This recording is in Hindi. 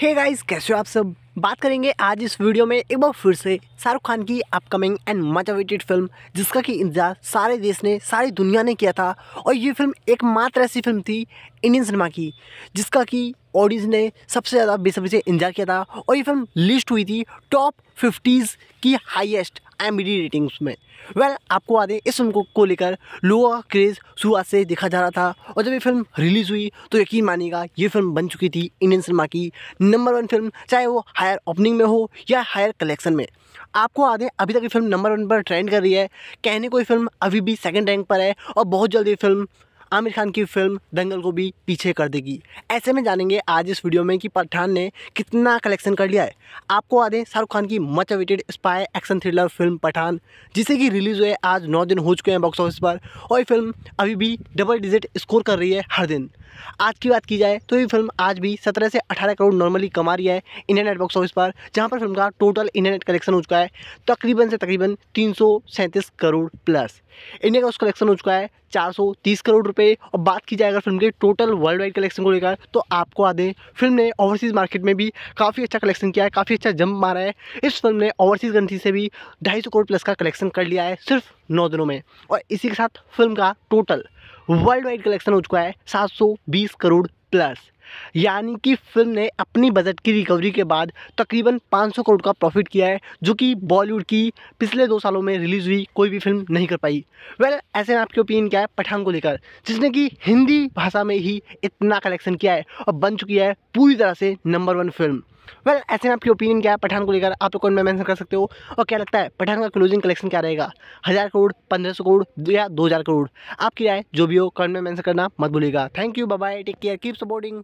हे hey गाइस कैसे हो आप सब बात करेंगे आज इस वीडियो में एक बार फिर से शाहरुख खान की upcoming and much awaited film जिसका कि इंतजार सारे देश ने सारी दुनिया ने किया था और ये फिल्म एकमात्र ऐसी फिल्म थी इंडियन सिनेमा की जिसका कि ऑडियंस ने सबसे ज़्यादा बेसब्री से इंतजार किया था और ये फिल्म लिस्ट हुई थी टॉप फिफ्टीज़ की हाइएस्ट एम डी रेटिंग्स में वेल well, आपको आदि इस फिल्म को लेकर लोगों क्रेज़ शुरुआत से देखा जा रहा था और जब ये फिल्म रिलीज़ हुई तो यकीन मानिएगा ये फिल्म बन चुकी थी इंडियन सिनेमा की नंबर वन फिल्म चाहे वो हायर ओपनिंग में हो या हायर कलेक्शन में आपको आ दें अभी तक ये फिल्म नंबर वन पर ट्रेंड कर रही है कहने को ये फिल्म अभी भी सेकेंड रैंक पर है और बहुत जल्द ये फिल्म आमिर खान की फिल्म दंगल को भी पीछे कर देगी ऐसे में जानेंगे आज इस वीडियो में कि पठान ने कितना कलेक्शन कर लिया है आपको आ दें शाहरुख खान की much awaited spy action thriller film Pathaan जिसे कि रिलीज़ हुए आज नौ दिन हो चुके हैं बॉक्स ऑफिस पर और ये फिल्म अभी भी डबल डिजिट स्कोर कर रही है हर दिन आज की बात की जाए तो ये फिल्म आज भी सत्रह से अठारह करोड़ नॉर्मली कमा रही है इंडियन नेट बॉक्स ऑफिस पर जहाँ पर फिल्म का टोटल इंटरनेट कलेक्शन हो चुका है तकरीबन से तकरीबन तीन करोड़ प्लस इंडिया का उस कलेक्शन हो चुका है 430 करोड़ रुपए और बात की जाए अगर फिल्म के टोटल वर्ल्ड वाइड कलेक्शन को लेकर तो आपको दें फिल्म ने ओवरसीज़ मार्केट में भी काफ़ी अच्छा कलेक्शन किया है काफ़ी अच्छा जंप मारा है इस फिल्म ने ओवरसीज़ कंट्री से भी ढाई करोड़ प्लस का कलेक्शन कर लिया है सिर्फ नौ दिनों में और इसी के साथ फिल्म का टोटल वर्ल्ड वाइड कलेक्शन हो चुका है 720 करोड़ प्लस यानी कि फिल्म ने अपनी बजट की रिकवरी के बाद तकरीबन 500 करोड़ का प्रॉफिट किया है जो कि बॉलीवुड की पिछले दो सालों में रिलीज़ हुई कोई भी फिल्म नहीं कर पाई वेल well, ऐसे में आपकी ओपिनियन क्या है पठान को लेकर जिसने कि हिंदी भाषा में ही इतना कलेक्शन किया है और बन चुकी है पूरी तरह से number one film well well, ऐसे में आपकी ओपिनियन क्या है पठान को लेकर आप लोग कमेंट में मेंशन कर सकते हो और क्या लगता है पठान का क्लोजिंग कलेक्शन क्या रहेगा हज़ार करोड़ पंद्रह सौ करोड़ या दो हज़ार करोड़ आपकी राय जो भी हो कमेंट में मेंशन करना मत भूलिएगा thank you bye take care keep supporting